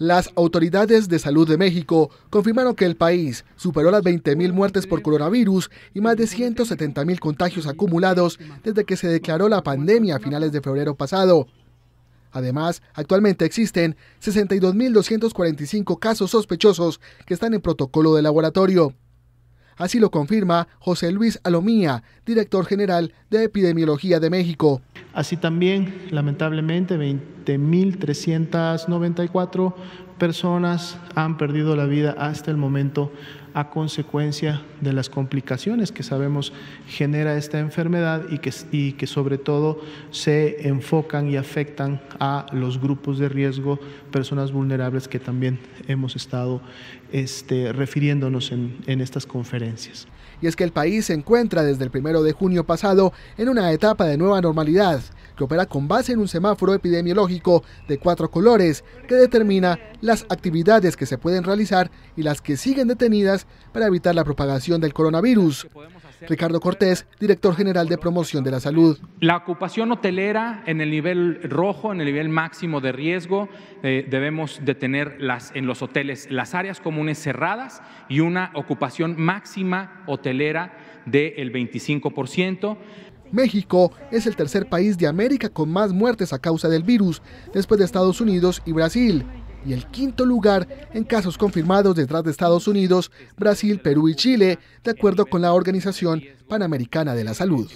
Las autoridades de salud de México confirmaron que el país superó las 20.000 muertes por coronavirus y más de 170.000 contagios acumulados desde que se declaró la pandemia a finales de febrero pasado. Además, actualmente existen 62.245 casos sospechosos que están en protocolo de laboratorio. Así lo confirma José Luis Alomía, director general de Epidemiología de México. Así también, lamentablemente, 20.394 personas han perdido la vida hasta el momento a consecuencia de las complicaciones que sabemos genera esta enfermedad y que, y que sobre todo se enfocan y afectan a los grupos de riesgo, personas vulnerables que también hemos estado este, refiriéndonos en, en estas conferencias. Y es que el país se encuentra desde el primero de junio pasado en una etapa de nueva normalidad que opera con base en un semáforo epidemiológico de cuatro colores que determina la las actividades que se pueden realizar y las que siguen detenidas para evitar la propagación del coronavirus. Ricardo Cortés, director general de promoción de la salud. La ocupación hotelera en el nivel rojo, en el nivel máximo de riesgo, eh, debemos detener las, en los hoteles las áreas comunes cerradas y una ocupación máxima hotelera del 25%. México es el tercer país de América con más muertes a causa del virus, después de Estados Unidos y Brasil y el quinto lugar en casos confirmados detrás de Estados Unidos, Brasil, Perú y Chile, de acuerdo con la Organización Panamericana de la Salud.